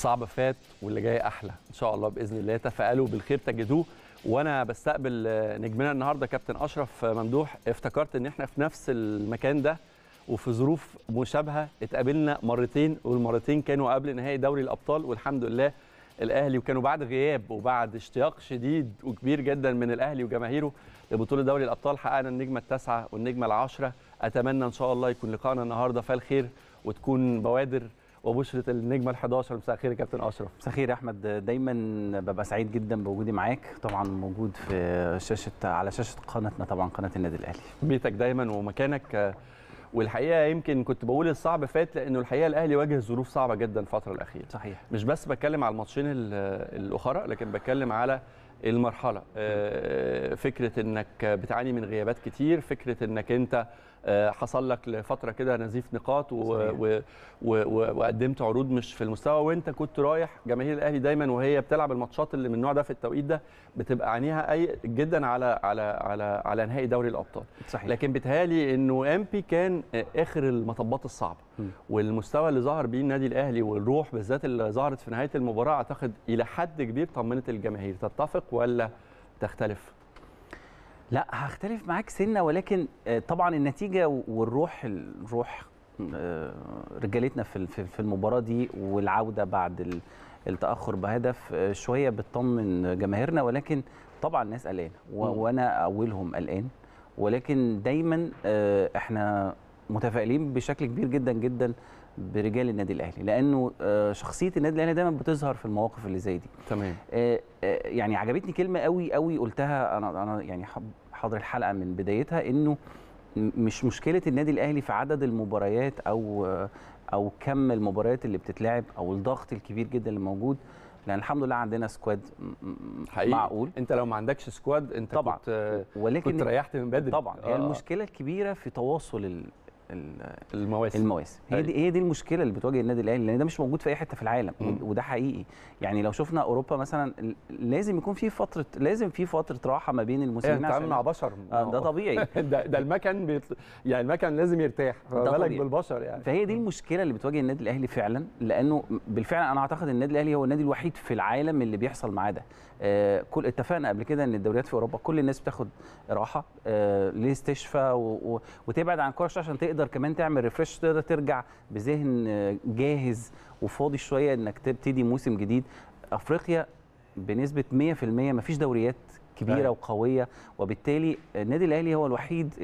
الصعب فات واللي جاي احلى ان شاء الله باذن الله تفائلوا بالخير تجدوه وانا بستقبل نجمنا النهارده كابتن اشرف ممدوح افتكرت ان احنا في نفس المكان ده وفي ظروف مشابهه اتقابلنا مرتين والمرتين كانوا قبل نهائي دوري الابطال والحمد لله الاهلي وكانوا بعد غياب وبعد اشتياق شديد وكبير جدا من الاهلي وجماهيره لبطوله دوري الابطال حققنا النجمه التاسعه والنجمه العاشره اتمنى ان شاء الله يكون لقائنا النهارده فالخير وتكون بوادر وبشرة النجمة ال11 مساء الخير يا كابتن أشرف مساء الخير يا أحمد دايما ببقى سعيد جدا بوجودي معاك طبعا موجود في شاشة على شاشة قناتنا طبعا قناة النادي الأهلي بيتك دايما ومكانك والحقيقه يمكن كنت بقول الصعب فات لانه الحقيقه الاهلي واجه ظروف صعبه جدا الفتره الاخيره صحيح مش بس بتكلم على الماتشين الاخرى لكن بتكلم على المرحله آه، فكره انك بتعاني من غيابات كتير فكره انك انت آه، حصل لك لفتره كده نزيف نقاط و... و... و... وقدمت عروض مش في المستوى وانت كنت رايح جماهير الاهلي دايما وهي بتلعب الماتشات اللي من النوع ده في التوقيت ده بتبقى عينيها اي جدا على على على على نهائي دوري الابطال صحيح. لكن بتهالي انه امبي كان اخر المطبات الصعبه م. والمستوى اللي ظهر بيه النادي الاهلي والروح بالذات اللي ظهرت في نهايه المباراه اعتقد الى حد كبير طمنت الجماهير تتفق ولا تختلف لا هختلف معاك سنه ولكن آه، طبعا النتيجه والروح الروح آه، رجالتنا في في المباراه دي والعوده بعد التاخر بهدف آه، شويه بتطمن جماهيرنا ولكن طبعا الناس قلقانه وانا اولهم قلقان ولكن دايما احنا متفائلين بشكل كبير جدا جدا برجال النادي الاهلي لانه آه، شخصيه النادي الاهلي دايما بتظهر في المواقف اللي زي دي تمام آه، آه، يعني عجبتني كلمه قوي قوي قلتها انا انا يعني حاضر الحلقه من بدايتها انه مش مشكله النادي الاهلي في عدد المباريات او او كم المباريات اللي بتتلعب او الضغط الكبير جدا اللي موجود لان الحمد لله عندنا سكواد حقيقي معقول انت لو ما عندكش سكواد انت طبعا كنت ولكن كنت ريحت من بدري طبعا آه. هي المشكله الكبيره في تواصل المواسم المواسم هي دي أيوة. هي دي المشكله اللي بتواجه النادي الاهلي لان ده مش موجود في اي حته في العالم م. وده حقيقي يعني لو شفنا اوروبا مثلا لازم يكون في فتره لازم في فتره راحه ما بين المسنين إيه، عشان مع بشر آه، ده آه. طبيعي ده, ده المكن بيطل... يعني المكن لازم يرتاح بالك بالبشر يعني فهي دي المشكله اللي بتواجه النادي الاهلي فعلا لانه بالفعل انا اعتقد النادي الاهلي هو النادي الوحيد في العالم اللي بيحصل معاه ده آه، كل اتفقنا قبل كده ان الدوريات في اوروبا كل الناس بتاخد راحه ليه استشفى و... و... وتبعد عن الكوره عشان تقدر تقدر كمان تعمل ريفرش تقدر ترجع بذهن آه، جاهز وفاضي شويه انك تبتدي موسم جديد افريقيا بنسبه 100% مفيش دوريات كبيره أه. وقويه وبالتالي النادي الاهلي هو الوحيد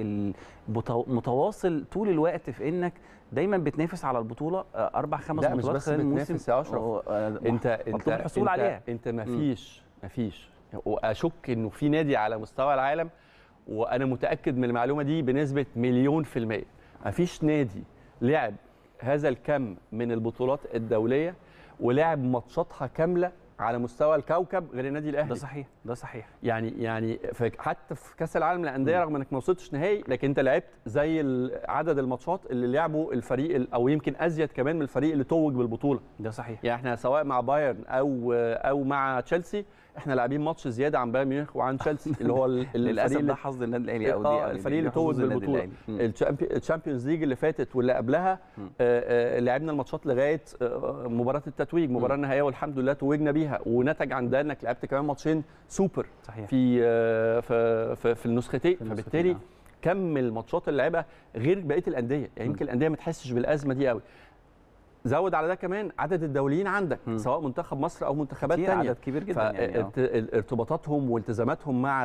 المتواصل طول الوقت في انك دايما بتنافس على البطوله آه، اربع خمس بطولات خلال الموسم يا اشرف آه، انت انت الحصول انت, عليها. انت مفيش مفيش واشك انه في نادي على مستوى العالم وانا متاكد من المعلومه دي بنسبه مليون في الميه مفيش نادي لعب هذا الكم من البطولات الدوليه ولعب ماتشاتها كامله على مستوى الكوكب غير النادي الاهلي ده صحيح ده صحيح يعني يعني حتى في كاس العالم للانديه رغم انك ما وصلتش نهائي لكن انت لعبت زي عدد الماتشات اللي لعبه الفريق او يمكن ازيد كمان من الفريق اللي توج بالبطوله ده صحيح يعني احنا سواء مع بايرن او او مع تشيلسي احنا لاعبين ماتش زياده عن بايرن ميونخ وعن تشيلسي اللي هو للاسف ده حظ النادي الاهلي او دي آه، يعني الفريق اللي توج بالبطوله الشامبيونز ليج اللي فاتت واللي قبلها آه، آه، لعبنا الماتشات لغايه مباراه التتويج مباراه النهائيه والحمد لله توجنا بيها فيها ونتج عن ده انك لعبت كمان ماتشين سوبر صحيح. في آه، في في, في النسختين فبالتالي آه. كم الماتشات اللي لعبها غير بقيه الانديه يعني يمكن الانديه ما تحسش بالازمه دي قوي زود على ده كمان عدد الدوليين عندك م. سواء منتخب مصر او منتخبات ثانيه عدد كبير جدا يعني آه. ارتباطاتهم والتزاماتهم مع مع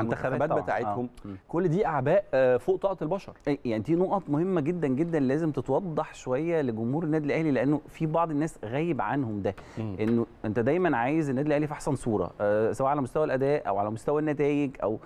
المنتخبات آه. بتاعتهم آه. كل دي اعباء آه، فوق طاقه البشر إيه، يعني دي نقط مهمه جدا جدا لازم تتوضح شويه لجمهور النادي الاهلي لانه في بعض الناس غايب عنهم ده م. انه انت دايما عايز النادي الاهلي في احسن صوره سواء على مستوى الاداء او على مستوى النتائج او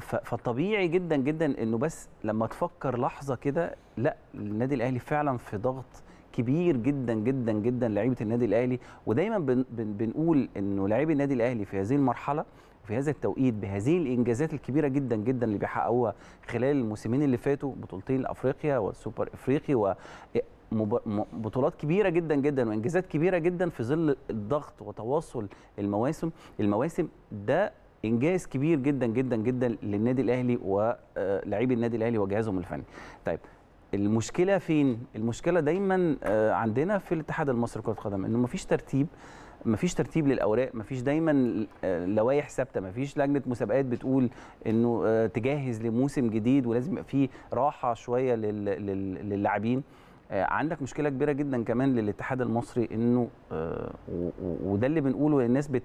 فطبيعي جدا جدا انه بس لما تفكر لحظه كده لا النادي الاهلي فعلا في ضغط كبير جدا جدا جدا لعيبه النادي الاهلي ودايما بن بن بنقول انه لعيبه النادي الاهلي في هذه المرحله في هذا التوقيت بهذه الانجازات الكبيره جدا جدا اللي بيحققوها خلال الموسمين اللي فاتوا بطولتين افريقيا والسوبر افريقي و بطولات كبيره جدا جدا وانجازات كبيره جدا في ظل الضغط وتواصل المواسم المواسم ده انجاز كبير جدا جدا جدا للنادي الاهلي ولاعيبي آه، النادي الاهلي وجهازهم الفني طيب المشكله فين المشكله دايما آه، عندنا في الاتحاد المصري لكره القدم انه مفيش ترتيب مفيش ترتيب للاوراق مفيش دايما آه، لوائح ثابته مفيش لجنه مسابقات بتقول انه آه، تجهز لموسم جديد ولازم يبقى فيه راحه شويه للاعبين عندك مشكله كبيره جدا كمان للاتحاد المصري انه وده اللي بنقوله للناس بت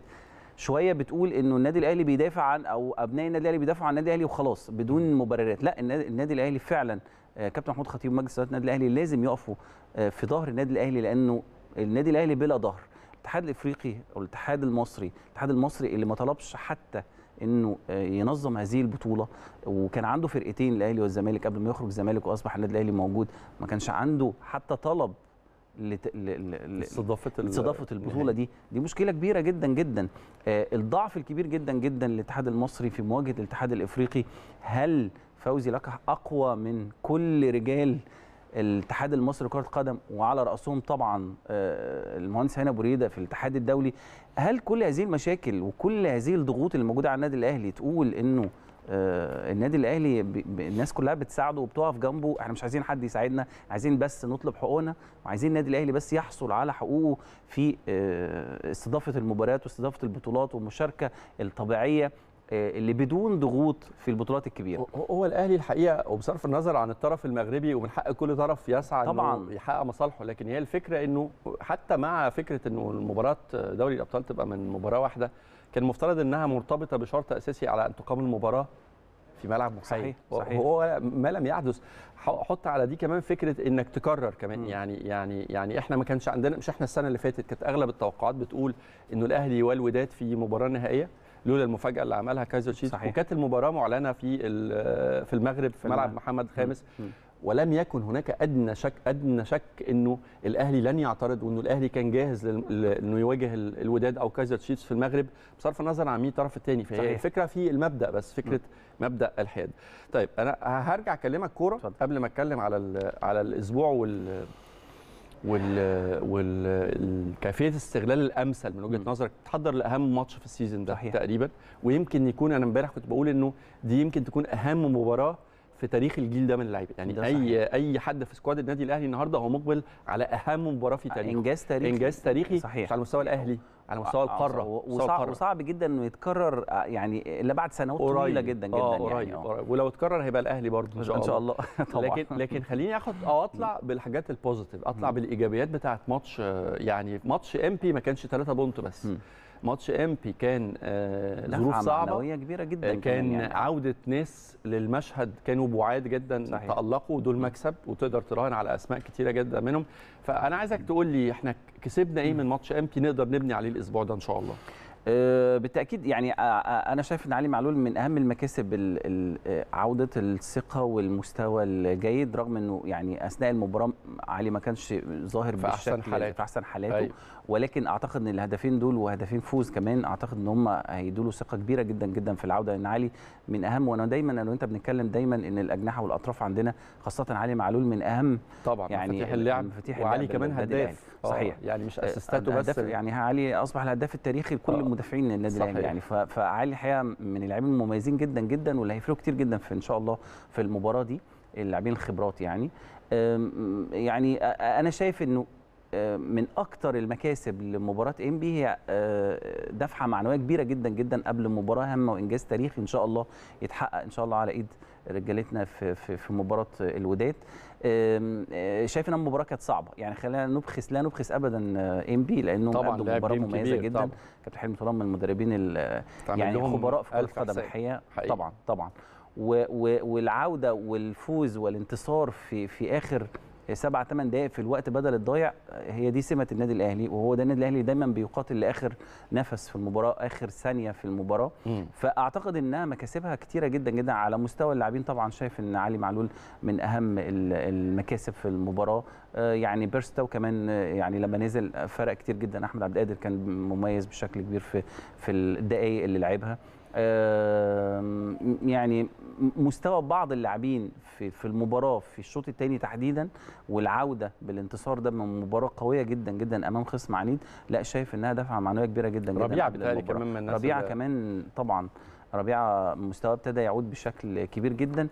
شويه بتقول انه النادي الاهلي بيدافع عن او ابناء النادي الاهلي بيدافعوا عن النادي الاهلي وخلاص بدون مبررات لا النادي الاهلي فعلا آه، كابتن محمود خطيب مجلس اداره النادي الاهلي لازم يقفوا آه، في ظهر النادي الاهلي لانه النادي الاهلي بلا ظهر الاتحاد الافريقي او الاتحاد المصري الاتحاد المصري اللي ما طلبش حتى انه آه، ينظم هذه البطوله وكان عنده فرقتين الاهلي والزمالك قبل ما يخرج الزمالك واصبح النادي الاهلي موجود ما كانش عنده حتى طلب لاستضافه استضافه البطوله يعني. دي دي مشكله كبيره جدا جدا الضعف الكبير جدا جدا للاتحاد المصري في مواجهه الاتحاد الافريقي هل فوزي لك اقوى من كل رجال الاتحاد المصري لكره القدم وعلى راسهم طبعا آه، المهندس هنا بريده في الاتحاد الدولي هل كل هذه المشاكل وكل هذه الضغوط اللي موجوده على النادي الاهلي تقول انه آه، النادي الاهلي الناس كلها بتساعده وبتقف جنبه احنا مش عايزين حد يساعدنا عايزين بس نطلب حقوقنا وعايزين النادي الاهلي بس يحصل على حقوقه في آه، استضافه المباريات واستضافه البطولات والمشاركه الطبيعيه آه، اللي بدون ضغوط في البطولات الكبيره هو الاهلي الحقيقه وبصرف النظر عن الطرف المغربي ومن حق كل طرف يسعى طبعا انه يحقق مصالحه لكن هي الفكره انه حتى مع فكره انه المباراه آه، دوري الابطال تبقى من مباراه واحده كان المفترض انها مرتبطه بشرط اساسي على ان تقام المباراه في ملعب محايد صحيح, صحيح. هو ما لم يحدث حط على دي كمان فكره انك تكرر كمان م. يعني يعني يعني احنا ما كانش عندنا مش احنا السنه اللي فاتت كانت اغلب التوقعات بتقول انه الاهلي والوداد في مباراه نهائيه لولا المفاجاه اللي عملها كايزر تشيف وكانت المباراه معلنه في في المغرب في ملعب محمد خامس ولم يكن هناك ادنى شك ادنى شك انه الاهلي لن يعترض وانه الاهلي كان جاهز انه يواجه الوداد او كايزر تشيفز في المغرب بصرف النظر عن مين الطرف الثاني فهي الفكره في المبدا بس فكره م. مبدا الحياد طيب انا هرجع اكلمك كوره قبل ما اتكلم على على الاسبوع وال والكيفيه استغلال الامثل من وجهه نظرك تحضر لاهم ماتش في السيزون ده صحيح. تقريبا ويمكن يكون انا امبارح كنت بقول انه دي يمكن تكون اهم مباراه في تاريخ الجيل ده من اللعيبه يعني اي اي حد في سكواد النادي الاهلي النهارده هو مقبل على اهم مباراه في تاريخه انجاز تاريخي انجاز تاريخي صحيح. على المستوى الاهلي على مستوى آه، آه، القاره وصعب, وصعب جدا انه يتكرر آه، يعني الا بعد سنوات طويله جدا جدا آه يعني آه. ولو اتكرر هيبقى الاهلي برضه ان شاء الله, إن شاء الله. طبعا. لكن لكن خليني اخد او اطلع بالحاجات البوزيتيف اطلع بالايجابيات بتاعه ماتش يعني ماتش بي ما كانش 3 بونت بس ماتش امبي كان آه، ظروف صعبه كبيره جدا آه، كان يعني. عوده ناس للمشهد كانوا بعاد جدا صحيح. تالقوا دول مكسب وتقدر تراهن على اسماء كتيره جدا منهم فانا عايزك تقول لي احنا كسبنا ايه من ماتش امبي نقدر نبني عليه الاسبوع ده ان شاء الله آه، بالتاكيد يعني انا شايف ان علي معلول من اهم المكاسب عوده الثقه والمستوى الجيد رغم انه يعني اثناء المباراه علي ما كانش ظاهر في احسن حالاته في احسن حالاته أيوه. ولكن اعتقد ان الهدفين دول وهدفين فوز كمان اعتقد ان هم له ثقه كبيره جدا جدا في العوده لان علي من اهم وانا دايما انا وانت بنتكلم دايما ان الاجنحه والاطراف عندنا خاصه علي معلول من اهم طبعا يعني مفاتيح اللعب مفاتيح وعلي اللعب كمان هداف صحيح آه، يعني مش آه، اسيستاته بس يعني علي اصبح الهداف التاريخي لكل آه، المدافعين النادي الاهلي يعني فعلي الحقيقه من اللاعبين المميزين جدا جدا واللي هيفرقوا كتير جدا في ان شاء الله في المباراه دي اللاعبين الخبرات يعني يعني انا شايف انه من اكتر المكاسب لمباراه ام بي هي آه، دفعه معنويه كبيره جدا جدا قبل مباراه هامه وانجاز تاريخي ان شاء الله يتحقق ان شاء الله على ايد رجالتنا في في, في مباراه الوداد آه، شايف ان المباراه كانت صعبه يعني خلينا نبخس لا نبخس ابدا ام آه، بي لانه قدم مباراه مميزه جدا كابتن حلمي طلال من المدربين يعني خبراء في كره القدم الحقيقه طبعا طبعا والعوده والفوز والانتصار في في اخر سبع ثمان دقائق في الوقت بدل الضايع هي دي سمه النادي الاهلي وهو ده النادي الاهلي دايما بيقاتل لاخر نفس في المباراه اخر ثانيه في المباراه م. فاعتقد انها مكاسبها كتيره جدا جدا على مستوى اللاعبين طبعا شايف ان علي معلول من اهم المكاسب في المباراه آه، يعني بيرستو كمان آه، يعني لما نزل فرق كتير جدا احمد عبد القادر كان مميز بشكل كبير في في الدقائق اللي لعبها يعني مستوى بعض اللاعبين في في المباراه في الشوط الثاني تحديدا والعوده بالانتصار ده من مباراه قويه جدا جدا امام خصم عنيد لا شايف انها دفعه معنويه كبيره جدا جدا ربيعه كمان من الناس ربيعه كمان طبعا ربيعه مستواه ابتدى يعود بشكل كبير جدا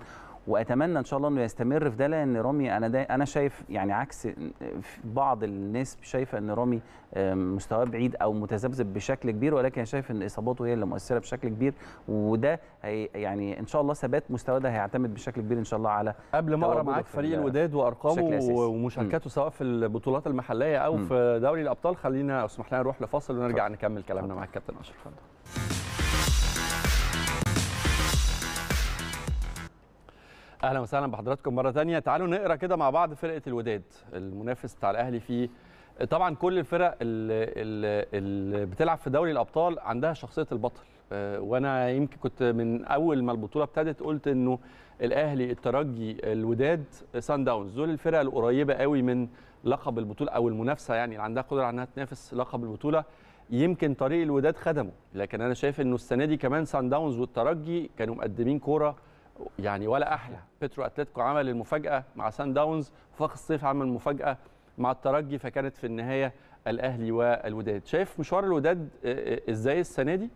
واتمنى ان شاء الله انه يستمر في ده لان رامي انا انا شايف يعني عكس بعض الناس شايفه ان رامي مستواه بعيد او متذبذب بشكل كبير ولكن انا شايف ان اصاباته هي اللي مؤثره بشكل كبير وده يعني ان شاء الله ثبات مستواه ده هيعتمد بشكل كبير ان شاء الله على قبل ما اقرا معاك فريق الوداد وارقامه ومشاركاته سواء في البطولات المحليه او م. في دوري الابطال خلينا اسمح لنا نروح لفاصل ونرجع نكمل كلامنا مع الكابتن اشرف اهلا وسهلا بحضراتكم مره ثانيه تعالوا نقرا كده مع بعض فرقه الوداد المنافس بتاع الاهلي في طبعا كل الفرق اللي, اللي بتلعب في دوري الابطال عندها شخصيه البطل آه، وانا يمكن كنت من اول ما البطوله ابتدت قلت انه الاهلي الترجي الوداد سان داونز دول الفرق القريبه قوي من لقب البطوله او المنافسه يعني اللي عندها قدره على انها تنافس لقب البطوله يمكن طريق الوداد خدمه لكن انا شايف انه السنه دي كمان سان داونز والترجي كانوا مقدمين كوره يعني ولا احلى بترو اتلتيكو عمل المفاجاه مع سان داونز وفاق الصيف عمل مفاجاه مع الترجي فكانت في النهايه الاهلي والوداد شايف مشوار الوداد آه، آه، ازاي السنه دي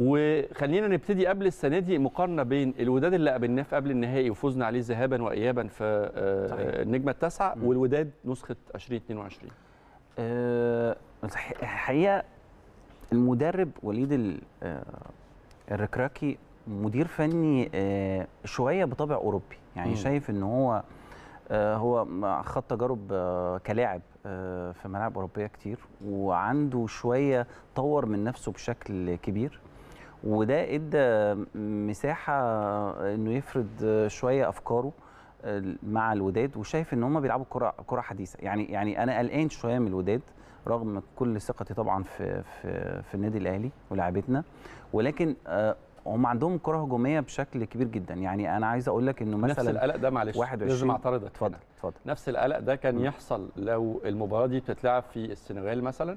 وخلينا نبتدي قبل السنه دي مقارنه بين الوداد اللي قابلناه في قبل النهائي وفوزنا عليه ذهابا وايابا في آه، صحيح. النجمه التاسعه والوداد نسخه 2022 الحقيقه المدرب وليد الركراكي مدير فني آه، شويه بطبع اوروبي يعني م. شايف ان هو آه، هو خد تجارب آه، كلاعب في ملاعب اوروبيه كتير وعنده شويه طور من نفسه بشكل كبير وده ادى مساحه انه يفرض شويه افكاره مع الوداد وشايف ان هم بيلعبوا كره كره حديثه يعني يعني انا قلقان شويه من الوداد رغم كل ثقتي طبعا في في في النادي الاهلي ولاعيبتنا ولكن هم عندهم كره هجوميه بشكل كبير جدا يعني انا عايز اقول لك انه مثلا نفس القلق ده معلش لازم اعترضك اتفضل اتفضل نفس القلق ده كان يحصل لو المباراه دي بتتلعب في السنغال مثلا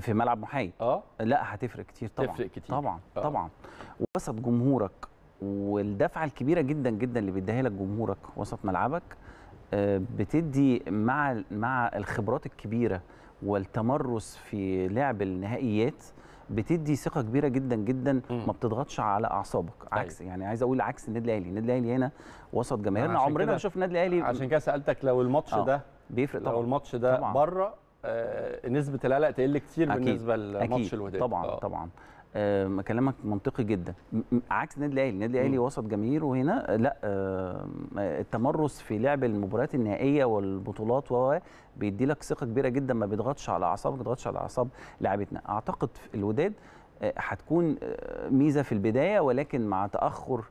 في ملعب محايد اه لا هتفرق كتير طبعا تفرق كتير طبعا أوه. طبعا وسط جمهورك والدفعه الكبيره جدا جدا اللي بيديها لك جمهورك وسط ملعبك آه، بتدي مع مع الخبرات الكبيره والتمرس في لعب النهائيات بتدي ثقه كبيره جدا جدا ما بتضغطش على اعصابك أيوة. عكس يعني عايز اقول عكس النادي الاهلي النادي الاهلي هنا وسط جماهيرنا عمرنا ما شفنا النادي الاهلي عشان كده سالتك لو الماتش آه. ده بيفرق طبعا لو الماتش ده بره آه نسبه القلق تقل كتير أكيد. بالنسبه للماتش الوداد طبعا آه. طبعا آه كلامك منطقي جدا عكس النادي الاهلي النادي الاهلي وسط جماهير وهنا لا آه التمرس في لعب المباريات النهائيه والبطولات و بيدي لك ثقه كبيره جدا ما بيضغطش على اعصابك ما بيضغطش على اعصاب لاعبتنا اعتقد الوداد آه، هتكون آه، ميزه في البدايه ولكن مع تاخر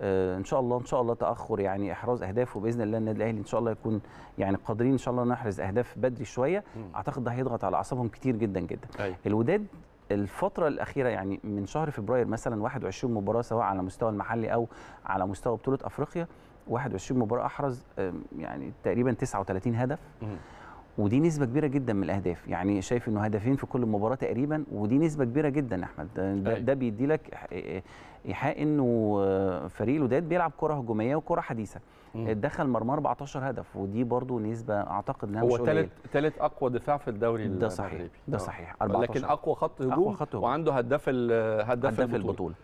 آه، ان شاء الله ان شاء الله تاخر يعني احراز اهداف وباذن الله النادي الاهلي ان شاء الله يكون يعني قادرين ان شاء الله نحرز اهداف بدري شويه اعتقد ده هيضغط على اعصابهم كتير جدا جدا أي. أيوة. الوداد الفترة الأخيرة يعني من شهر فبراير مثلا 21 مباراة سواء على مستوى المحلي أو على مستوى بطولة أفريقيا 21 مباراة أحرز يعني تقريبا 39 هدف ودي نسبه كبيره جدا من الاهداف يعني شايف انه هدفين في كل مباراه تقريبا ودي نسبه كبيره جدا احمد ده, ده أيوة. بيدي لك ايحاء انه فريق الوداد بيلعب كره هجوميه وكره حديثه دخل مرمى 14 هدف ودي برضو نسبه اعتقد انها هو ثالث ثالث اقوى دفاع في الدوري ده صحيح ده آه. صحيح 14 لكن اقوى خط هجوم, أقوى خط هجوم وعنده هداف هداف البطوله, البطولة.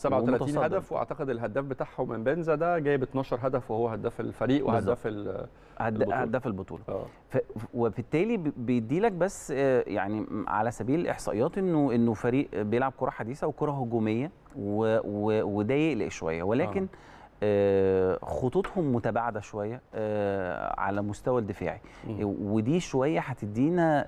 37 هدف واعتقد الهداف بتاعهم من بنزا ده جايب 12 هدف وهو هداف الفريق وهداف البطوله هداف البطوله آه. وبالتالي بيدي لك بس آه، يعني على سبيل الاحصائيات انه انه فريق بيلعب كره حديثه وكره هجوميه وده يقلق شويه ولكن آه. آه. خطوطهم متباعده شويه آه، على مستوى الدفاعي ودي شويه هتدينا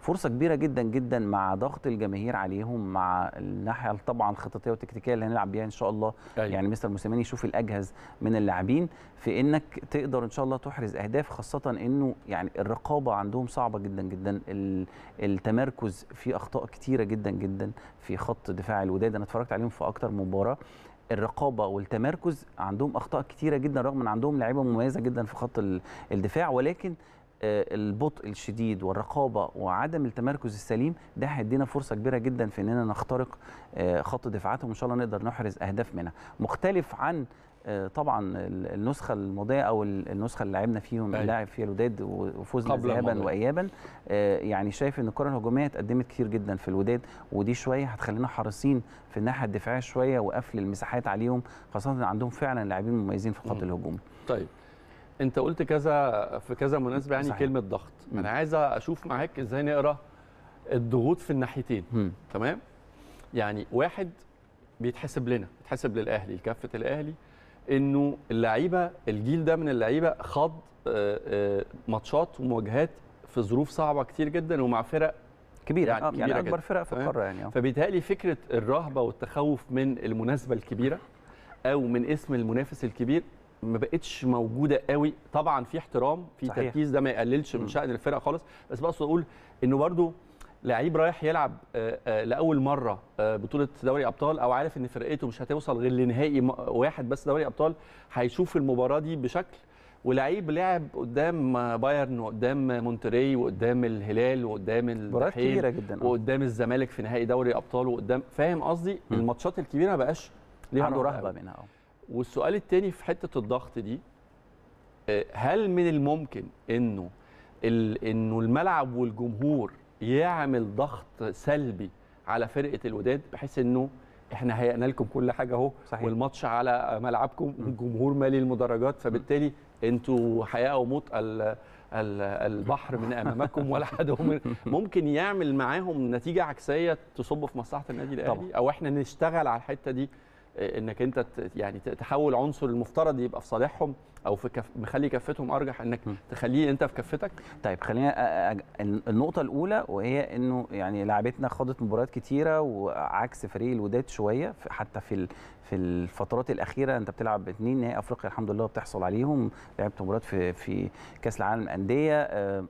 فرصه كبيره جدا جدا مع ضغط الجماهير عليهم مع الناحيه طبعا الخططيه والتكتيكيه اللي هنلعب بيها ان شاء الله أيوة. يعني مستر موسيماني يشوف الاجهز من اللاعبين في انك تقدر ان شاء الله تحرز اهداف خاصه انه يعني الرقابه عندهم صعبه جدا جدا التمركز في اخطاء كتيره جدا جدا في خط دفاع الوداد انا اتفرجت عليهم في اكتر من مباراه الرقابه والتمركز عندهم اخطاء كتيره جدا رغم ان عندهم لعيبه مميزه جدا في خط الدفاع ولكن آه، البطء الشديد والرقابه وعدم التمركز السليم ده هيدينا فرصه كبيره جدا في اننا نخترق آه، خط دفاعاتهم وان شاء الله نقدر نحرز اهداف منها مختلف عن آه، طبعا النسخه الماضيه او النسخه اللي لعبنا فيهم أيوة. اللاعب فيها الوداد وفوزنا ذهابا وايابا يعني شايف ان الكره الهجوميه اتقدمت كتير جدا في الوداد ودي شويه هتخلينا حريصين في الناحيه الدفاعيه شويه وقفل المساحات عليهم خاصه عندهم فعلا لاعبين مميزين في خط الهجوم طيب انت قلت كذا في كذا مناسبه يعني صحيح. كلمه ضغط انا عايز اشوف معاك ازاي نقرا الضغوط في الناحيتين تمام يعني واحد بيتحسب لنا بيتحسب للاهلي لكافه الاهلي انه اللعيبه الجيل ده من اللعيبه خاض آه، آه، ماتشات ومواجهات في ظروف صعبه كتير جدا ومع فرق كبيره يعني, آه، يعني كبيرة يعني اكبر جداً. فرق في القاره يعني فبيتهيألي فكره الرهبه والتخوف من المناسبه الكبيره او من اسم المنافس الكبير ما بقتش موجوده قوي طبعا في احترام في صحيح. تركيز ده ما يقللش من شأن الفرقه خالص بس بقصد اقول انه برده لعيب رايح يلعب آه، آه، لاول مره آه، بطوله دوري ابطال او عارف ان فرقته مش هتوصل غير لنهائي واحد بس دوري ابطال هيشوف المباراه دي بشكل ولعيب لعب قدام بايرن وقدام مونتري وقدام الهلال وقدام الدحيل كبيره جدا وقدام الزمالك في نهائي دوري ابطال وقدام فاهم قصدي الماتشات الكبيره ما بقاش ليها رهبه منها والسؤال الثاني في حته الضغط دي آه، هل من الممكن انه انه الملعب والجمهور يعمل ضغط سلبي على فرقه الوداد بحيث انه احنا هيئنا لكم كل حاجه اهو والماتش على ملعبكم والجمهور مالي المدرجات فبالتالي انتوا حياه وموت البحر من امامكم ولا حد ممكن يعمل معاهم نتيجه عكسيه تصب في مصلحه النادي الاهلي او احنا نشتغل على الحته دي انك انت يعني تحول عنصر المفترض يبقى في صالحهم او في كف... مخلي كفتهم ارجح انك م. تخليه انت في كفتك طيب خلينا أج... النقطه الاولى وهي انه يعني لعبتنا خاضت مباريات كتيره وعكس فريق الوداد شويه حتى في ال... في الفترات الاخيره انت بتلعب باثنين نهائي افريقيا الحمد لله بتحصل عليهم لعبت مباريات في في كاس العالم للانديه آه،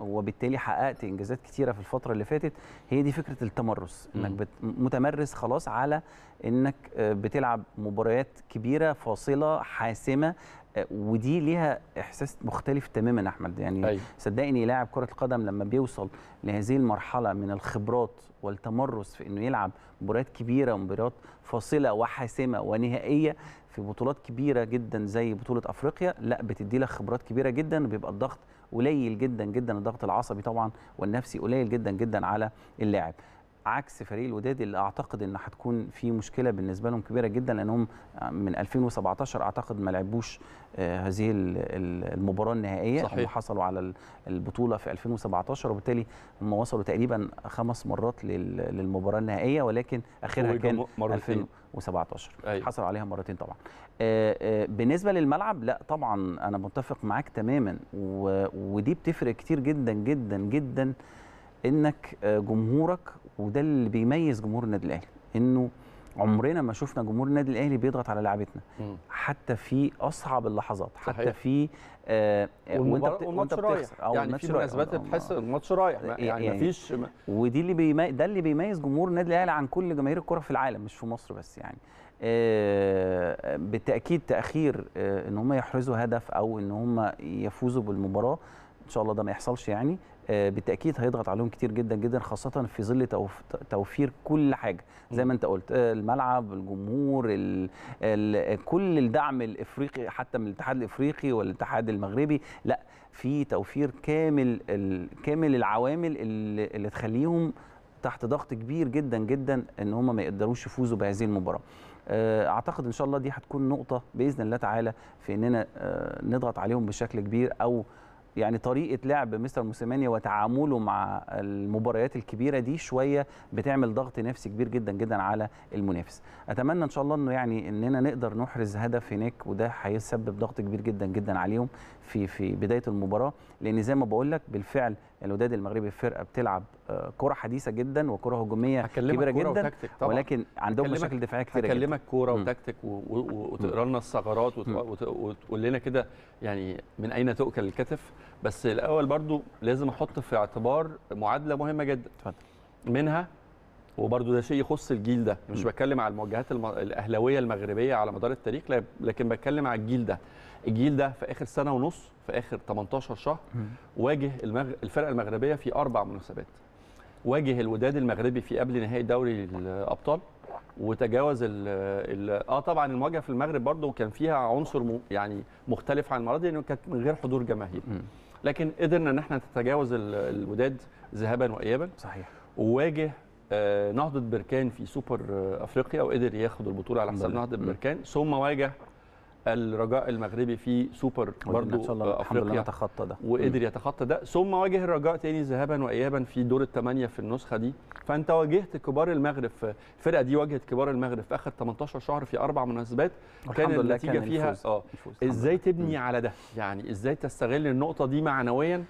وبالتالي حققت انجازات كتيره في الفتره اللي فاتت هي دي فكره التمرس انك بت... متمرس خلاص على انك آه، بتلعب مباريات كبيره فاصله حاسمه ودي ليها احساس مختلف تماما احمد يعني أي. أيوه. صدقني لاعب كره القدم لما بيوصل لهذه المرحله من الخبرات والتمرس في انه يلعب مباريات كبيره ومباريات فاصله وحاسمه ونهائيه في بطولات كبيره جدا زي بطوله افريقيا لا بتدي لك خبرات كبيره جدا وبيبقى الضغط قليل جدا جدا الضغط العصبي طبعا والنفسي قليل جدا جدا على اللاعب عكس فريق الوداد اللي اعتقد ان هتكون في مشكله بالنسبه لهم كبيره جدا لانهم من 2017 اعتقد ما لعبوش آه، هذه المباراه النهائيه صحيح. وحصلوا حصلوا على البطوله في 2017 وبالتالي هم وصلوا تقريبا خمس مرات للمباراه النهائيه ولكن اخرها كان مرتين. 2017 أيوة. حصل عليها مرتين طبعا آه، آه، بالنسبه للملعب لا طبعا انا متفق معاك تماما ودي بتفرق كتير جدا جدا جدا انك آه، جمهورك وده اللي بيميز جمهور النادي الاهلي انه عمرنا ما شفنا جمهور النادي الاهلي بيضغط على لعبتنا حتى في اصعب اللحظات صحيح. حتى في آه, آه، وانت بت... وانت بتخسر او يعني في مناسبات بتحس آه. الماتش رايح يعني, يعني مفيش يعني ودي اللي بيما... ده اللي بيميز جمهور النادي الاهلي عن كل جماهير الكره في العالم مش في مصر بس يعني آه بالتاكيد تاخير آه ان هم يحرزوا هدف او ان هم يفوزوا بالمباراه ان شاء الله ده ما يحصلش يعني آه، بالتاكيد هيضغط عليهم كتير جدا جدا خاصه في ظل توفير كل حاجه زي ما انت قلت آه، الملعب الجمهور الـ الـ كل الدعم الافريقي حتى من الاتحاد الافريقي والاتحاد المغربي لا في توفير كامل كامل العوامل اللي, اللي تخليهم تحت ضغط كبير جدا جدا ان هم ما يقدروش يفوزوا بهذه المباراه آه، اعتقد ان شاء الله دي هتكون نقطه باذن الله تعالى في اننا نضغط عليهم بشكل كبير او يعني طريقه لعب مستر موسيماني وتعامله مع المباريات الكبيره دي شويه بتعمل ضغط نفسي كبير جدا جدا على المنافس اتمنى ان شاء الله انه يعني اننا نقدر نحرز هدف هناك وده هيسبب ضغط كبير جدا جدا عليهم في في بدايه المباراه لان زي ما بقول لك بالفعل الوداد المغربي فرقه بتلعب آه، كره حديثه جدا وكره هجوميه كبيره كرة جدا طبعا. ولكن عندهم مشاكل دفاعيه كتير جدا هكلمك كوره وتكتيك وتقرا لنا الثغرات وتقول لنا كده يعني من اين تؤكل الكتف بس الاول برضو لازم احط في اعتبار معادله مهمه جدا اتفضل منها وبرضه ده شيء يخص الجيل ده مش بتكلم على المواجهات الاهلاويه المغربيه على مدار التاريخ لكن بتكلم على الجيل ده الجيل ده في اخر سنه ونص في اخر 18 شهر واجه المغ... الفرقه المغربيه في اربع مناسبات واجه الوداد المغربي في قبل نهائي دوري الابطال وتجاوز ال اه طبعا المواجهه في المغرب برضه كان فيها عنصر م... يعني مختلف عن المره دي لانه كانت من غير حضور جماهيري لكن قدرنا ان احنا نتجاوز ال... الوداد ذهابا وايابا صحيح وواجه آه نهضه بركان في سوبر آه، افريقيا وقدر ياخد البطوله على حساب نهضه بركان ثم واجه الرجاء المغربي في سوبر برضو ان شاء الله افريقيا الحمد لله تخطى ده وقدر يتخطى ده ثم واجه الرجاء تاني ذهابا وايابا في دور الثمانيه في النسخه دي فانت واجهت كبار المغرب الفرقه دي واجهت كبار المغرب في اخر 18 شهر في اربع مناسبات كان النتيجه كان فيها اه الفوز. ازاي تبني م. على ده يعني ازاي تستغل النقطه دي معنويا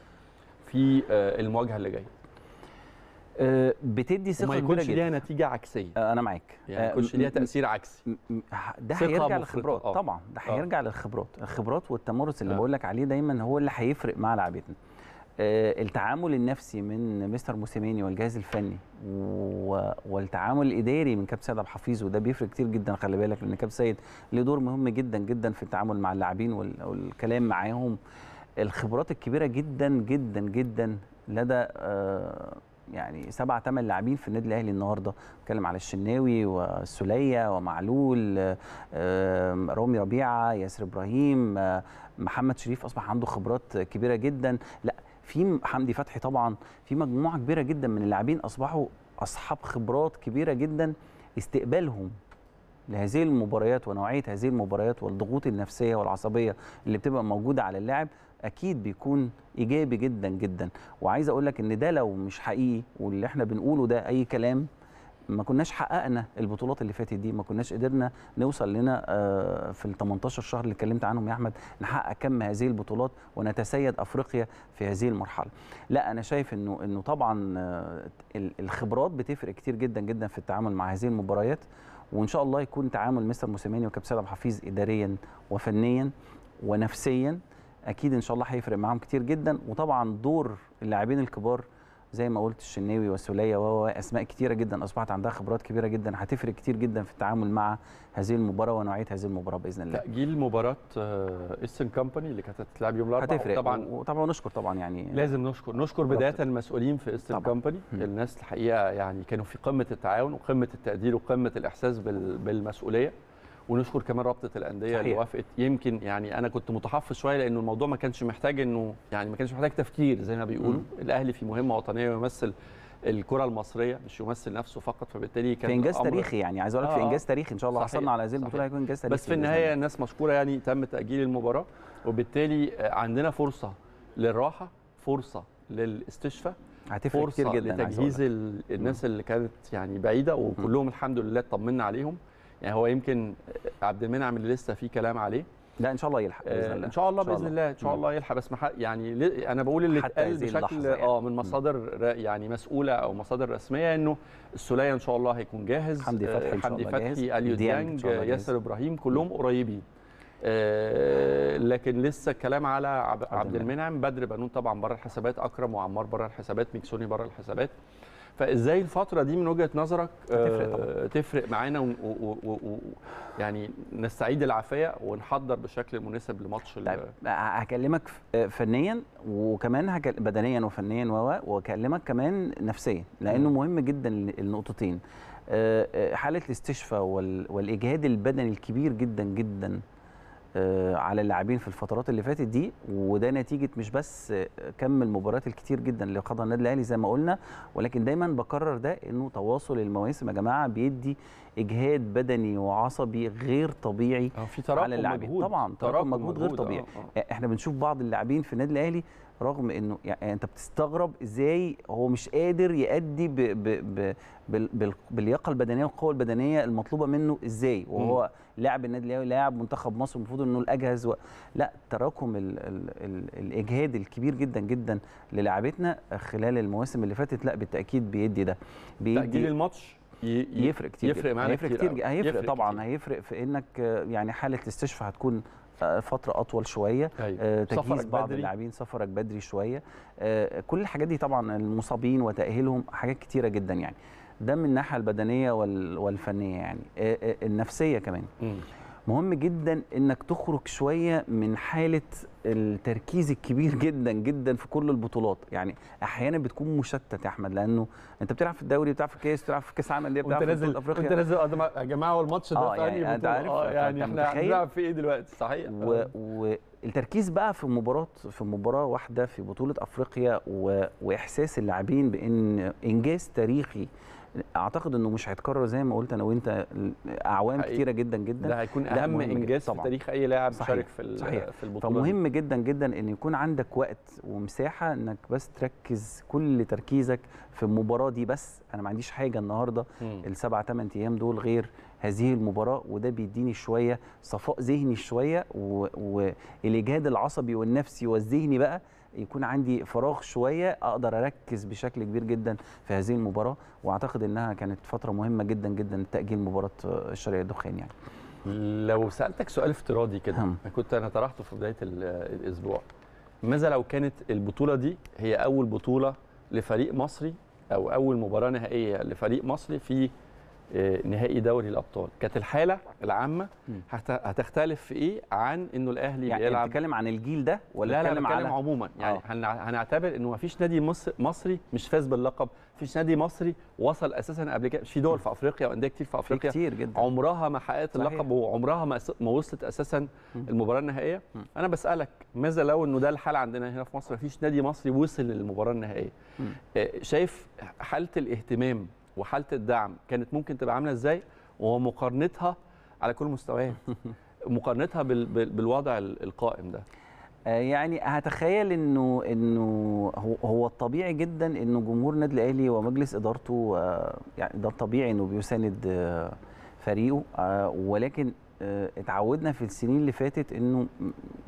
في آه، المواجهه اللي جايه آه، بتدي ثقه كبيره جدا ما يكونش ليها نتيجه عكسيه آه، انا معاك يعني آه، ما يكونش ليها تاثير عكسي ده هيرجع للخبرات طبعا ده هيرجع للخبرات الخبرات والتمرس اللي بقول لك عليه دايما هو اللي هيفرق مع لاعبتنا التعامل النفسي من مستر موسيماني والجهاز الفني و... والتعامل الاداري من كابتن سيد عبد الحفيظ وده بيفرق كتير جدا خلي بالك لان كابتن سيد له دور مهم جدا جدا في التعامل مع اللاعبين وال... والكلام معاهم الخبرات الكبيره جدا جدا جدا لدى يعني سبع ثمان لاعبين في النادي الاهلي النهارده بتكلم على الشناوي والسوليه ومعلول رامي ربيعه ياسر ابراهيم محمد شريف اصبح عنده خبرات كبيره جدا لا في حمدي فتحي طبعا في مجموعه كبيره جدا من اللاعبين اصبحوا اصحاب خبرات كبيره جدا استقبالهم لهذه المباريات ونوعيه هذه المباريات والضغوط النفسيه والعصبيه اللي بتبقى موجوده على اللاعب اكيد بيكون ايجابي جدا جدا وعايز اقول لك ان ده لو مش حقيقي واللي احنا بنقوله ده اي كلام ما كناش حققنا البطولات اللي فاتت دي ما كناش قدرنا نوصل لنا آه، في ال 18 شهر اللي اتكلمت عنهم يا احمد نحقق كم هذه البطولات ونتسيد افريقيا في هذه المرحله لا انا شايف انه انه طبعا آه، الخبرات بتفرق كتير جدا جدا في التعامل مع هذه المباريات وان شاء الله يكون تعامل مستر موسيماني وكابتن سيد عبد الحفيظ اداريا وفنيا ونفسيا اكيد ان شاء الله هيفرق معاهم كتير جدا وطبعا دور اللاعبين الكبار زي ما قلت الشناوي وسوليه و اسماء كتيره جدا اصبحت عندها خبرات كبيره جدا هتفرق كتير جدا في التعامل مع هذه المباراه ونوعيه هذه المباراه باذن الله تاجيل مباراه ايسترن آه، كامباني اللي كانت هتتلعب يوم الاربعاء هتفرق طبعا وطبعا نشكر طبعا يعني لازم نشكر نشكر بدايه المسؤولين في ايسترن كامباني الناس الحقيقه يعني كانوا في قمه التعاون وقمه التقدير وقمه الاحساس بالمسؤوليه ونشكر كمان رابطه الانديه اللي وافقت يمكن يعني انا كنت متحفظ شويه لانه الموضوع ما كانش محتاج انه يعني ما كانش محتاج تفكير زي ما بيقولوا الاهلي في مهمه وطنيه ويمثل الكره المصريه مش يمثل نفسه فقط فبالتالي كان في انجاز تاريخي يعني عايز اقول لك آه في انجاز تاريخي ان شاء الله حصلنا على هذه البطوله هيكون انجاز تاريخي بس في النهايه الناس مشكوره يعني تم تاجيل المباراه وبالتالي عندنا فرصه للراحه فرصه للاستشفاء هتفرق كتير جدا لتجهيز الناس اللي كانت يعني بعيده وكلهم الحمد لله اطمنا عليهم يعني هو يمكن عبد المنعم اللي لسه في كلام عليه لا ان شاء الله يلحق باذن آه، الله ان شاء الله باذن الله ان شاء الله يلحق بس يعني انا بقول اللي اتقال بشكل يعني. اه من مصادر يعني مسؤوله او مصادر رسميه انه السوليه ان شاء الله هيكون جاهز حمدي فتحي ان شاء آه، الله حمدي فتحي اليو ديانج ياسر ابراهيم كلهم قريبين آه لكن لسه الكلام على عبد المنعم بدر بنون طبعا بره الحسابات اكرم وعمار بره الحسابات ميكسوني بره الحسابات فازاي الفتره دي من وجهه نظرك آه، طبعا. تفرق معانا ويعني يعني نستعيد العافيه ونحضر بالشكل المناسب لماتش طيب هكلمك آه، فنيا وكمان هكل... بدنيا وفنيا و واكلمك كمان نفسيا لانه مهم جدا النقطتين آه، حاله الاستشفاء والاجهاد البدني الكبير جدا جدا آه، على اللاعبين في الفترات اللي فاتت دي وده نتيجه مش بس كم المباريات الكتير جدا اللي قضى النادي الاهلي زي ما قلنا ولكن دايما بكرر ده انه تواصل المواسم يا جماعه بيدي اجهاد بدني وعصبي غير طبيعي آه، في على اللاعبين طبعا تراكم مجهود غير طبيعي آه،, آه. احنا بنشوف بعض اللاعبين في النادي الاهلي رغم انه يعني انت بتستغرب ازاي هو مش قادر يأدي ب ب ب باللياقه البدنيه والقوه البدنيه المطلوبه منه ازاي وهو لاعب النادي الاهلي لاعب منتخب مصر المفروض انه الاجهز و... لا تراكم ال ال ال الاجهاد الكبير جدا جدا للاعبتنا خلال المواسم اللي فاتت لا بالتاكيد بيدي ده بيدي تاجيل الماتش ي... يفرق كتير يفرق معانا كتير كتير, كتير هيفرق يفرق طبعا كتير. هيفرق في انك يعني حاله الاستشفاء هتكون فتره اطول شويه أيوة. آه، تجهيز بعض اللاعبين سفرك بدري شويه آه، كل الحاجات دي طبعا المصابين وتاهيلهم حاجات كتيره جدا يعني ده من الناحيه البدنيه والفنيه يعني آه، النفسيه كمان م. مهم جدا انك تخرج شويه من حاله التركيز الكبير جدا جدا في كل البطولات يعني احيانا بتكون مشتت يا احمد لانه انت بتلعب في الدوري بتلعب في الكاس بتلعب في كاس العالم اللي بتلعب في افريقيا انت نازل يا جماعه والماتش ده آه يعني انت عارف آه يعني احنا بنلعب في ايه دلوقتي صحيح و... والتركيز بقى في مباراه في مباراه واحده في بطوله افريقيا و... واحساس اللاعبين بان انجاز تاريخي اعتقد انه مش هيتكرر زي ما قلت انا وانت اعوام كتيره جدا جدا ده هيكون اهم انجاز في تاريخ اي لاعب شارك في صحيح. في البطوله فمهم جدا جدا ان يكون عندك وقت ومساحه انك بس تركز كل تركيزك في المباراه دي بس انا ما عنديش حاجه النهارده السبع ثمان ايام دول غير هذه المباراه وده بيديني شويه صفاء ذهني شويه والاجهاد العصبي والنفسي والذهني بقى يكون عندي فراغ شويه اقدر اركز بشكل كبير جدا في هذه المباراه واعتقد انها كانت فتره مهمه جدا جدا تاجيل مباراه الشرقيه الدخان يعني لو سالتك سؤال افتراضي كده كنت انا طرحته في بدايه الاسبوع ماذا لو كانت البطوله دي هي اول بطوله لفريق مصري او اول مباراه نهائيه لفريق مصري في آه، نهائي دوري الابطال كانت الحاله العامه هتختلف في ايه عن انه الاهلي يعني بيلعب بتتكلم عن الجيل ده ولا لا على... عموما يعني أوه. هنعتبر انه ما فيش نادي مصر مصري مش فاز باللقب فيش نادي مصري وصل اساسا قبل كده في دول في افريقيا وانديه كتير في افريقيا كتير جدا عمرها ما حققت اللقب وعمرها ما وصلت اساسا المباراه النهائيه م. انا بسالك ماذا لو انه ده الحال عندنا هنا في مصر ما فيش نادي مصري وصل للمباراه النهائيه آه، شايف حاله الاهتمام وحاله الدعم كانت ممكن تبقى عامله ازاي ومقارنتها على كل مستويات مقارنتها بال بالوضع القائم ده آه، يعني هتخيل انه انه هو الطبيعي جدا انه جمهور النادي الاهلي ومجلس ادارته آه، يعني ده الطبيعي انه بيساند آه، فريقه ولكن اتعودنا في السنين اللي فاتت انه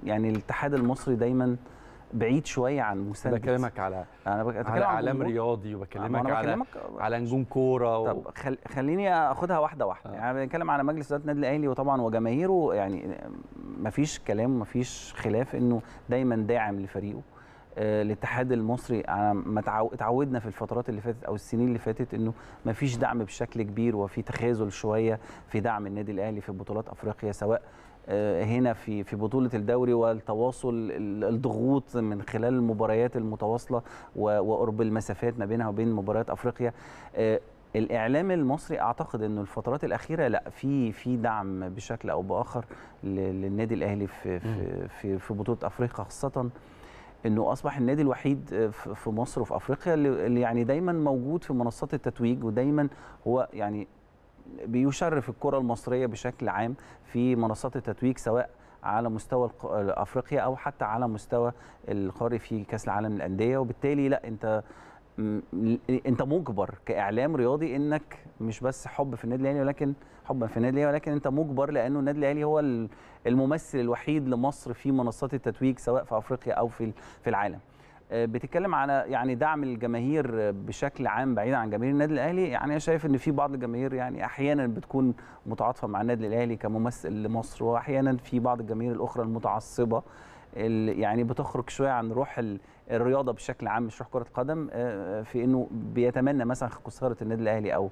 يعني الاتحاد المصري دايما بعيد شويه عن مساندة بكلمك على انا بتكلم على اعلام رياضي وبكلمك على على على نجوم كوره و... طب خل... خليني اخدها واحده واحده آه. يعني بنتكلم على مجلس اداره النادي الاهلي وطبعا وجماهيره يعني مفيش كلام مفيش خلاف انه دايما داعم لفريقه آه، الاتحاد المصري انا ما اتعودنا في الفترات اللي فاتت او السنين اللي فاتت انه ما فيش دعم بشكل كبير وفي تخاذل شويه في دعم النادي الاهلي في بطولات افريقيا سواء آه، هنا في في بطوله الدوري والتواصل الضغوط من خلال المباريات المتواصله وقرب المسافات ما بينها وبين مباريات افريقيا آه، الاعلام المصري اعتقد انه الفترات الاخيره لا في في دعم بشكل او باخر للنادي الاهلي في في في بطوله افريقيا خاصه انه اصبح النادي الوحيد آه، في مصر وفي افريقيا اللي يعني دايما موجود في منصات التتويج ودايما هو يعني بيشرف الكره المصريه بشكل عام في منصات التتويج سواء على مستوى افريقيا او حتى على مستوى القاري في كاس العالم للانديه وبالتالي لا انت انت مجبر كاعلام رياضي انك مش بس حب في النادي الاهلي ولكن حبا في النادي الاهلي ولكن انت مجبر لانه النادي الاهلي هو الممثل الوحيد لمصر في منصات التتويج سواء في افريقيا او في في العالم آه، بتتكلم على يعني دعم الجماهير بشكل عام بعيد عن جماهير النادي الاهلي يعني انا شايف ان في بعض الجماهير يعني احيانا بتكون متعاطفه مع النادي الاهلي كممثل لمصر واحيانا في بعض الجماهير الاخرى المتعصبه يعني بتخرج شويه عن روح الرياضه بشكل عام مش روح كره القدم آه، آه، في انه بيتمنى مثلا خساره النادي الاهلي او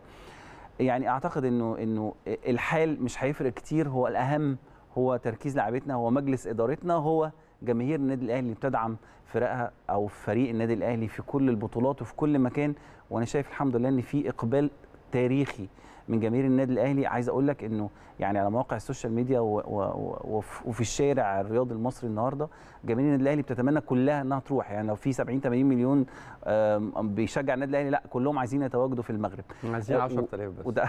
يعني اعتقد انه انه الحال مش هيفرق كتير هو الاهم هو تركيز لعبتنا هو مجلس ادارتنا هو جماهير النادي الاهلي بتدعم فرقها او فريق النادي الاهلي في كل البطولات وفي كل مكان وانا شايف الحمد لله ان في اقبال تاريخي من جماهير النادي الاهلي عايز اقول لك انه يعني على مواقع السوشيال ميديا وفي الشارع الرياضي المصري النهارده جماهير النادي الاهلي بتتمنى كلها انها تروح يعني لو في 70 80 مليون بيشجع النادي الاهلي لا كلهم عايزين يتواجدوا في المغرب عايزين 10000 بس وده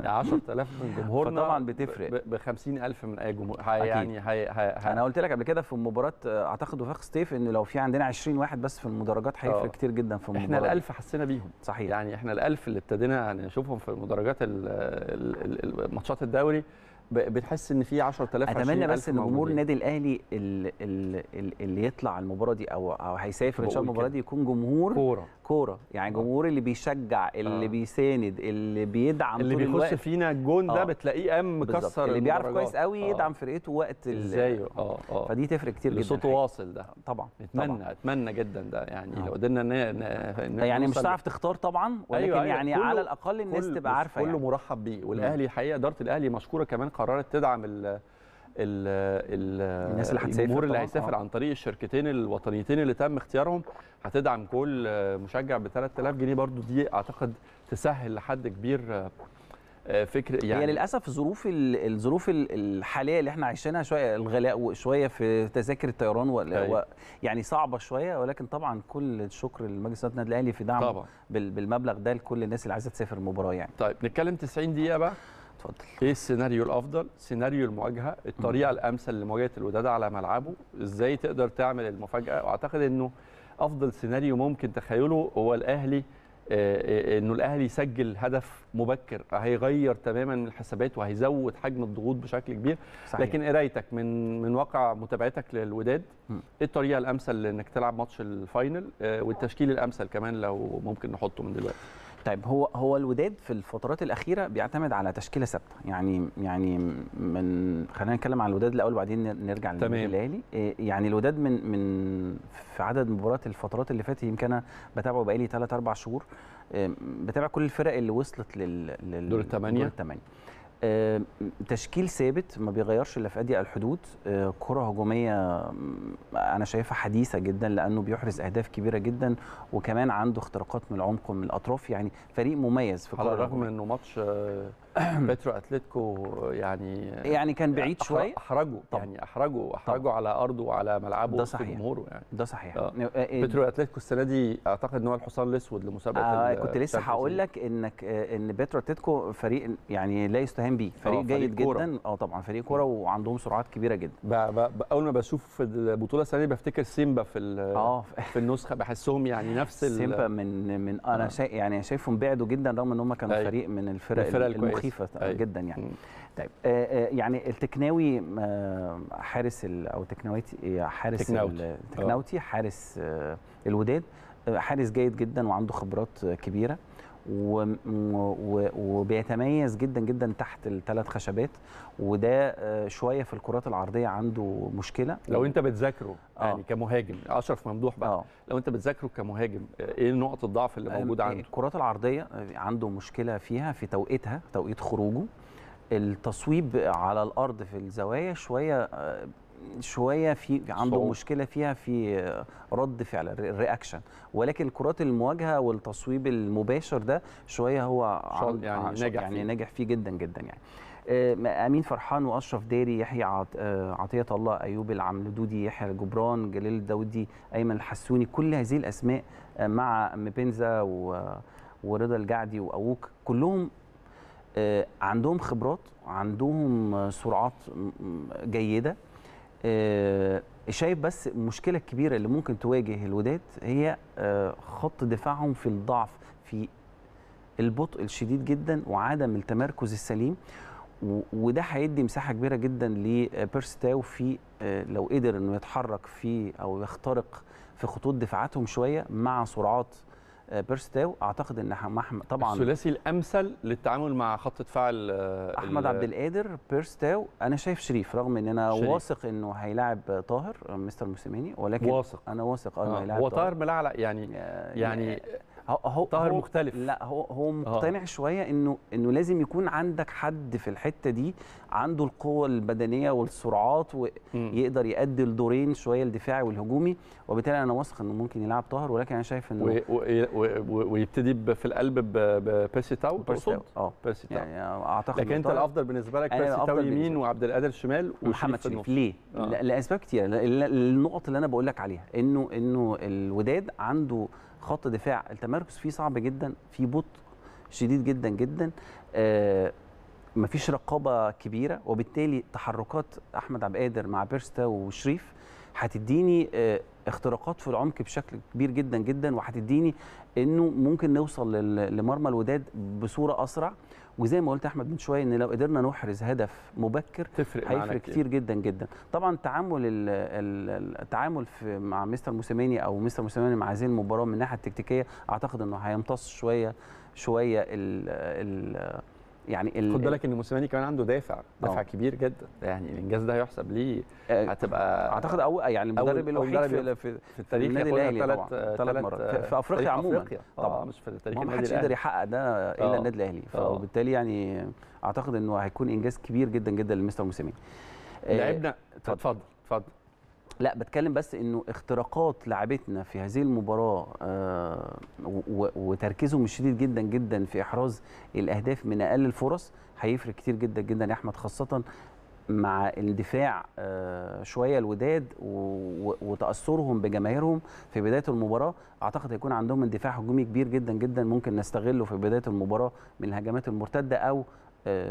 10000 يعني من جمهورنا طبعا بتفرق ب 50000 من اي جمهور هي يعني هي هي هي انا قلت لك قبل كده في مباراه آه، اعتقد وفاق ستيف ان لو في عندنا 20 واحد بس في المدرجات هيفرق آه. كتير جدا في المباراه احنا ال1000 حسينا بيهم صحيح يعني احنا ال1000 اللي ابتدينا يعني نشوفهم في المدرجات الماتشات الدوري بتحس ان في 10000 اتمنى بس ان جمهور النادي الاهلي اللي, اللي يطلع المباراه دي او او هيسافر ان شاء الله المباراه دي يكون جمهور كوره الكوره يعني الجمهور آه. اللي بيشجع اللي آه. بيساند اللي بيدعم اللي بيخش فينا الجون ده آه. بتلاقيه قام مكسر اللي بيعرف كويس قوي آه. يدعم فرقته وقت ازاي اه اه فدي تفرق كتير جدا صوته واصل ده طبعا اتمنى طبعًا. اتمنى جدا ده يعني آه. لو قدرنا ان يعني مش هتعرف تختار طبعا أيوة، ولكن أيوة أيوة. يعني على الاقل الناس تبقى عارفه كله يعني. مرحب بيه والاهلي حقيقه اداره الاهلي مشكوره كمان قررت تدعم ال ال الناس اللي هتسافر الجمهور اللي هيسافر آه. عن طريق الشركتين الوطنيتين اللي تم اختيارهم هتدعم كل مشجع ب 3000 جنيه برضو دي اعتقد تسهل لحد كبير آه، فكر يعني هي للاسف ظروف الظروف الحاليه اللي احنا عايشينها شويه الغلاء وشويه في تذاكر الطيران و... أيوة. و... يعني صعبه شويه ولكن طبعا كل الشكر لمجلس اداره النادي الاهلي في دعمه طبعا. بالمبلغ ده لكل الناس اللي عايزه تسافر المباراه يعني طيب نتكلم 90 دقيقه بقى اتفضل ايه السيناريو الافضل سيناريو المواجهه الطريقه الامثل لمواجهه الوداد على ملعبه ازاي تقدر تعمل المفاجاه واعتقد انه افضل سيناريو ممكن تخيله هو الاهلي آه، آه، انه الاهلي يسجل هدف مبكر هيغير تماما من الحسابات وهيزود حجم الضغوط بشكل كبير صحيح. لكن قرايتك من من واقع متابعتك للوداد ايه الطريقه الامثل انك تلعب ماتش الفاينل آه، والتشكيل الامثل كمان لو ممكن نحطه من دلوقتي طيب هو هو الوداد في الفترات الاخيره بيعتمد على تشكيله ثابته يعني يعني من خلينا نتكلم عن الوداد الاول وبعدين نرجع للنادي الاهلي آه، يعني الوداد من من في عدد مباريات الفترات اللي فاتت يمكن انا بتابعه بقالي 3 4 شهور آه، بتابع كل الفرق اللي وصلت لل دور الثمانيه دور الثمانيه آه، تشكيل ثابت ما بيغيرش الا في اضيق الحدود آه، كره هجوميه انا شايفها حديثه جدا لانه بيحرز اهداف كبيره جدا وكمان عنده اختراقات من العمق ومن الاطراف يعني فريق مميز في على الرغم انه ماتش آه، بترو اتلتيكو يعني يعني كان بعيد شويه احرجه يعني احرجه احرجه على ارضه وعلى ملعبه ده صحيح جمهوره يعني ده صحيح آه. آه، بترو اتلتيكو السنه دي اعتقد ان هو الحصان الاسود لمسابقه آه كنت لسه هقول لك انك آه، ان بترو اتلتيكو فريق يعني لا يستهان به آه، فريق آه جيد جدا اه طبعا فريق كوره وعندهم سرعات كبيره جدا بقى بقى اول ما بشوف في البطوله السنه دي بفتكر سيمبا في آه. في النسخه بحسهم يعني نفس سيمبا من من انا آه. يعني شايفهم بعدوا جدا رغم ان هم كانوا أيوة. فريق من الفرق الفرق لطيفه أي. أيوة. أيوة. جدا يعني طيب آه، آه، يعني التكناوي آه، حارس او تكناوتي حارس التكناوتي حارس الوداد حارس جيد جدا وعنده خبرات كبيره وبيتميز جدا جدا تحت الثلاث خشبات وده آه، شويه في الكرات العرضيه عنده مشكله لو انت بتذاكره آه. يعني كمهاجم اشرف ممدوح بقى آه. لو انت بتذاكره كمهاجم آه، ايه نقط الضعف اللي موجوده عنده الكرات العرضيه آه، عنده مشكله فيها في توقيتها توقيت خروجه التصويب على الارض في الزوايا شويه شويه في عنده صعوب. مشكله فيها في رد فعل الرياكشن ولكن كرات المواجهه والتصويب المباشر ده شويه هو عن يعني ناجح يعني فيه. ناجح فيه جدا جدا يعني آه، امين فرحان واشرف داري يحيى آه، عطيه الله ايوب العملدودي يحيى الجبران جلال الداودي ايمن الحسوني كل هذه الاسماء آه، مع مبنزا ورضا الجعدي واووك كلهم عندهم خبرات عندهم سرعات جيده آه، شايف بس المشكله الكبيره اللي ممكن تواجه الوداد هي آه، خط دفاعهم في الضعف في البطء الشديد جدا وعدم التمركز السليم وده هيدي مساحه كبيره جدا لبيرستاو في آه، لو قدر انه يتحرك في او يخترق في خطوط دفاعاتهم شويه مع سرعات آه، بيرستاو اعتقد ان محمد طبعا الثلاثي الامثل للتعامل مع خط دفاع آه، احمد عبد القادر بيرستاو انا شايف شريف رغم ان انا شريف. واثق انه هيلاعب طاهر آه، مستر موسيماني ولكن واثق انا واثق انه هيلاعب هو طاهر ملعلق يعني يعني, يعني هو طاهر هو مختلف لا هو هو مقتنع آه. شويه انه انه لازم يكون عندك حد في الحته دي عنده القوه البدنيه والسرعات ويقدر يأدي الدورين شويه الدفاعي والهجومي وبالتالي انا واثق انه ممكن يلعب طاهر ولكن انا شايف انه ويبتدي في القلب بباسي تاو تاو اه باسي تاو يعني اعتقد لكن انت الافضل بالنسبه لك باسي تاو يمين وعبد القادر شمال ومحمد شريف ليه؟ آه. لاسباب كتير النقط اللي انا بقول لك عليها انه انه الوداد عنده خط دفاع التمركز فيه صعب جدا فيه بطء شديد جدا جدا آه مفيش رقابه كبيره وبالتالي تحركات احمد عبد القادر مع بيرستا وشريف هتديني آه اختراقات في العمق بشكل كبير جدا جدا وهتديني انه ممكن نوصل لمرمى الوداد بصوره اسرع وزي ما قلت احمد من شويه ان لو قدرنا نحرز هدف مبكر تفرق هيفرق كتير جدا جدا طبعا تعامل التعامل في مع مستر موسيماني او مستر موسيماني مع هذه المباراه من الناحيه التكتيكيه اعتقد انه هيمتص شويه شويه الـ يعني ال... خد بالك ان موسيماني كمان عنده دافع دافع أوه. كبير جدا يعني الانجاز ده هيحسب ليه آه، هتبقى اعتقد اول يعني المدرب الوحيد في, في, في التاريخ النادي الاهلي آه، ثلاث مرات في, في افريقيا عموما آه، طبعا مش في التاريخ ما حدش يقدر يحقق ده الا النادي الاهلي فبالتالي يعني اعتقد انه هيكون انجاز كبير جدا جدا لمستر موسيماني لعبنا اتفضل اتفضل لا بتكلم بس انه اختراقات لعبتنا في هذه المباراه آه وتركيزهم الشديد جدا جدا في احراز الاهداف من اقل الفرص هيفرق كتير جدا جدا يا احمد خاصه مع اندفاع آه شويه الوداد وتاثرهم بجماهيرهم في بدايه المباراه اعتقد هيكون عندهم اندفاع هجومي كبير جدا جدا ممكن نستغله في بدايه المباراه من الهجمات المرتده او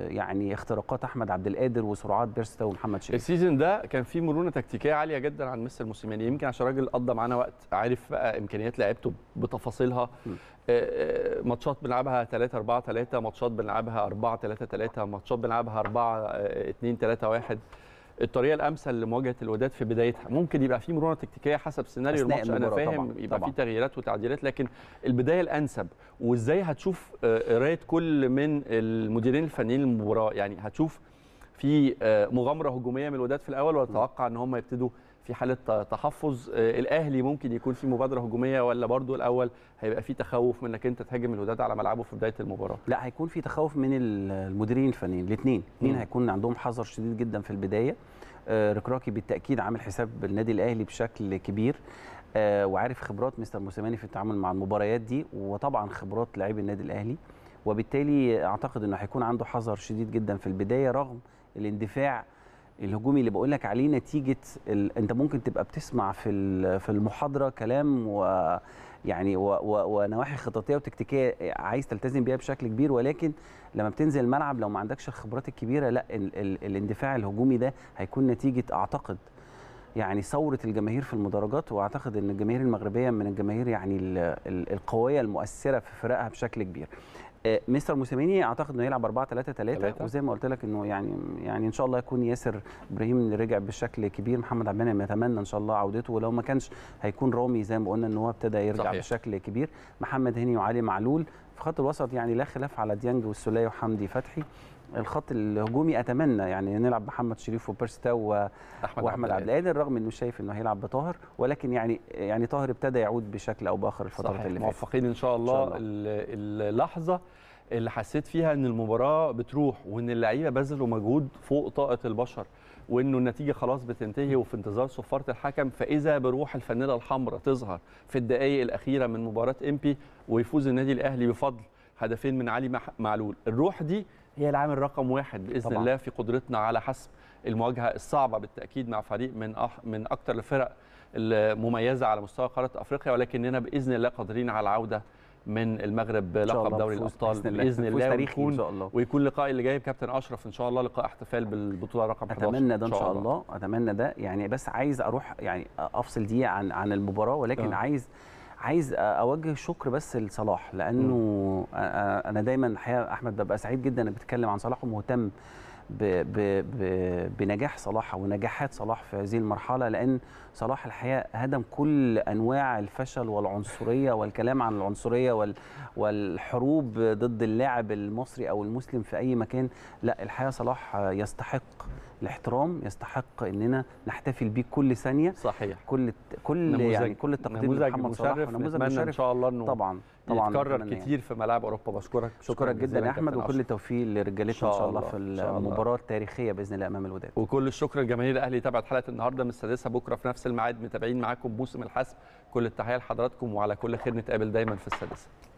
يعني اختراقات احمد عبد القادر وسرعات بيرستا ومحمد شريف السيزون ده كان فيه مرونه تكتيكيه عاليه جدا عن مستر موسيماني يمكن عشان راجل قضى معانا وقت عارف بقى امكانيات لعيبته بتفاصيلها آه، آه، ماتشات بنلعبها 3 4 3 ماتشات بنلعبها 4 3 3 ماتشات بنلعبها 4 2 3 1 الطريقه الامثل لمواجهه الوداد في بدايتها ممكن يبقى في مرونه تكتيكيه حسب سيناريو الماتش انا فاهم طبعًا. يبقى في تغييرات وتعديلات لكن البدايه الانسب وازاي هتشوف آه، قرايه كل من المديرين الفنيين للمباراه يعني هتشوف في آه، مغامره هجوميه من الوداد في الاول ولا تتوقع ان هم يبتدوا في حاله تحفظ آه، الاهلي ممكن يكون في مبادره هجوميه ولا برضو الاول هيبقى في تخوف منك انك انت تهاجم الوداد على ملعبه في بدايه المباراه لا هيكون في تخوف من المديرين الفنيين الاثنين الاثنين هيكون عندهم حذر شديد جدا في البدايه آه، ركراكي بالتاكيد عامل حساب النادي الاهلي بشكل كبير آه، وعارف خبرات مستر موسيماني في التعامل مع المباريات دي وطبعا خبرات لاعبي النادي الاهلي وبالتالي اعتقد انه هيكون عنده حذر شديد جدا في البدايه رغم الاندفاع الهجومي اللي بقول لك عليه نتيجه ال... انت ممكن تبقى بتسمع في في المحاضره كلام و يعني و... و... ونواحي خططيه وتكتيكيه عايز تلتزم بيها بشكل كبير ولكن لما بتنزل الملعب لو ما عندكش الخبرات الكبيره لا ال... ال... الاندفاع الهجومي ده هيكون نتيجه اعتقد يعني ثوره الجماهير في المدرجات واعتقد ان الجماهير المغربيه من الجماهير يعني القويه المؤثره في فرقها بشكل كبير آه، مستر موسيميني اعتقد انه هيلعب 4 3 3 وزي ما قلت لك انه يعني يعني ان شاء الله يكون ياسر ابراهيم رجع بشكل كبير محمد عبد المنعم نتمنى ان شاء الله عودته ولو ما كانش هيكون رامي زي ما قلنا ان هو ابتدى يرجع صحيح. بشكل كبير محمد هني وعلي معلول في خط الوسط يعني لا خلاف على ديانج والسوليه وحمدي فتحي الخط الهجومي اتمنى يعني نلعب محمد شريف وبيرستا و... واحمد عبد القادر رغم انه شايف انه هيلعب بطاهر ولكن يعني يعني طاهر ابتدى يعود بشكل او باخر الفترات اللي فاتت موفقين ان شاء الله, إن شاء الله. اللحظه اللي حسيت فيها ان المباراه بتروح وان اللعيبه بذلوا مجهود فوق طاقه البشر وانه النتيجه خلاص بتنتهي وفي انتظار صفاره الحكم فاذا بروح الفانيله الحمراء تظهر في الدقائق الاخيره من مباراه امبي ويفوز النادي الاهلي بفضل هدفين من علي معلول الروح دي هي العامل رقم واحد باذن طبعا. الله في قدرتنا على حسم المواجهه الصعبه بالتاكيد مع فريق من أح من اكثر الفرق المميزه على مستوى قاره افريقيا ولكننا باذن الله قادرين على العوده من المغرب لقب دوري الابطال باذن الله ويكون إن شاء الله. ويكون لقاء اللي جاي بكابتن اشرف ان شاء الله لقاء احتفال بالبطوله رقم 11 اتمنى ده ان شاء الله اتمنى ده يعني بس عايز اروح يعني افصل دقيقه عن عن المباراه ولكن أه. عايز عايز اوجه شكر بس لصلاح لانه م. انا دايما الحقيقه احمد ببقى سعيد جدا انك بتتكلم عن صلاح ومهتم بنجاح صلاح ونجاحات صلاح في هذه المرحله لان صلاح الحقيقه هدم كل انواع الفشل والعنصريه والكلام عن العنصريه والحروب ضد اللاعب المصري او المسلم في اي مكان لا الحقيقه صلاح يستحق الاحترام يستحق اننا نحتفل بيه كل ثانيه صحيح كل كل يعني كل التقدير محمد صلاح ونموذج مشرف ان شاء الله انه طبعا طبعا يتكرر يعني. كتير في ملاعب اوروبا بشكرك بشكرك جدا يا احمد وكل التوفيق لرجالتنا ان شاء الله في المباراه التاريخيه باذن الله امام الوداد وكل الشكر لجماهير الاهلي تابعت حلقه النهارده من السادسه بكره في نفس الميعاد متابعين معاكم موسم الحسم كل التحيه لحضراتكم وعلى كل خير نتقابل دايما في السادسه